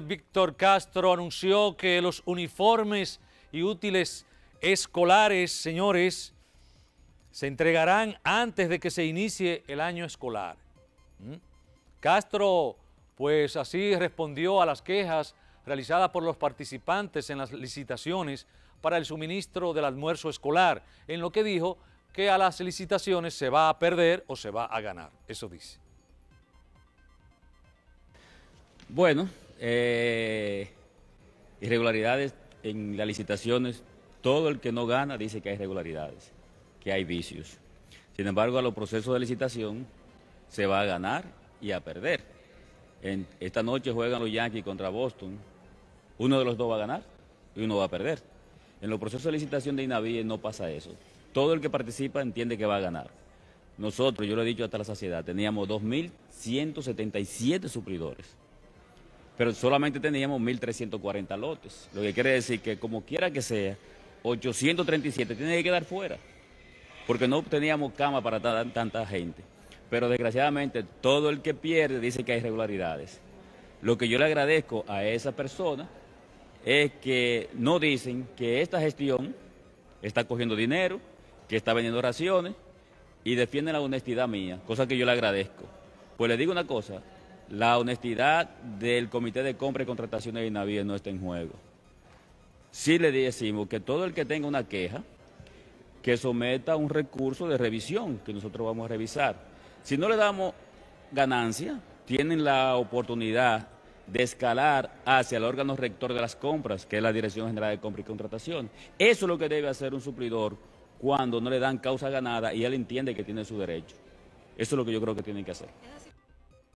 Víctor Castro anunció que los uniformes y útiles escolares, señores, se entregarán antes de que se inicie el año escolar. ¿Mm? Castro, pues así respondió a las quejas realizadas por los participantes en las licitaciones para el suministro del almuerzo escolar, en lo que dijo que a las licitaciones se va a perder o se va a ganar. Eso dice. Bueno, eh, irregularidades en las licitaciones, todo el que no gana dice que hay irregularidades, que hay vicios. Sin embargo, a los procesos de licitación se va a ganar y a perder. En, esta noche juegan los Yankees contra Boston. Uno de los dos va a ganar y uno va a perder. En los procesos de licitación de INAVIE no pasa eso. Todo el que participa entiende que va a ganar. Nosotros, yo lo he dicho hasta la saciedad, teníamos 2.177 suplidores pero solamente teníamos 1.340 lotes, lo que quiere decir que como quiera que sea, 837 tiene que quedar fuera, porque no teníamos cama para tanta gente. Pero desgraciadamente todo el que pierde dice que hay irregularidades. Lo que yo le agradezco a esa persona es que no dicen que esta gestión está cogiendo dinero, que está vendiendo raciones y defienden la honestidad mía, cosa que yo le agradezco. Pues le digo una cosa, la honestidad del Comité de Compra y Contrataciones de Navío no está en juego. Sí le decimos que todo el que tenga una queja, que someta un recurso de revisión que nosotros vamos a revisar. Si no le damos ganancia, tienen la oportunidad de escalar hacia el órgano rector de las compras, que es la Dirección General de Compra y Contratación. Eso es lo que debe hacer un suplidor cuando no le dan causa ganada y él entiende que tiene su derecho. Eso es lo que yo creo que tienen que hacer.